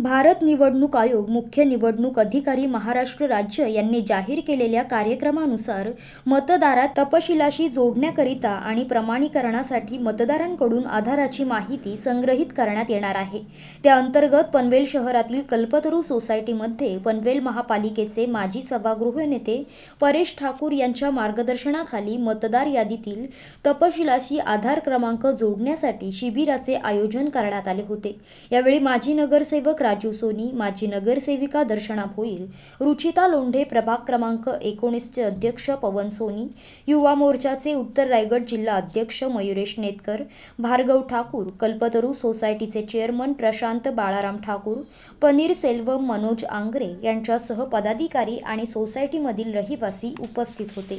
भारत निवडणूक आयोग मुख्य निवडणूक अधिकारी महाराष्ट्र राज्य यांनी जाहीर केलेल्या कार्यक्रमानुसार मतदारात तपशिलाशी जोडण्याकरिता आणि प्रमाणीकरणासाठी मतदारांकडून आधाराची माहिती संग्रहित करण्यात येणार आहे त्याअंतर्गत पनवेल शहरातील कल्पतरू सोसायटीमध्ये पनवेल महापालिकेचे माजी सभागृह नेते परेश ठाकूर यांच्या मार्गदर्शनाखाली मतदार यादीतील तपशिलाशी आधार क्रमांक जोडण्यासाठी शिबिराचे आयोजन करण्यात आले होते यावेळी माजी नगरसेवक राजू सोनी माजी नगरसेविका दर्शना होईल रुचिता लोंढे प्रभाग क्रमांक एकोणीसचे अध्यक्ष पवन सोनी युवा मोर्चाचे उत्तर रायगड जिल्हा अध्यक्ष मयुरेश नेतकर भार्गव ठाकूर कल्पतरू सोसायटीचे चेअरमन प्रशांत बाळाराम ठाकूर पनीर सेल्वम मनोज आंग्रे यांच्यासह पदाधिकारी आणि सोसायटीमधील रहिवासी उपस्थित होते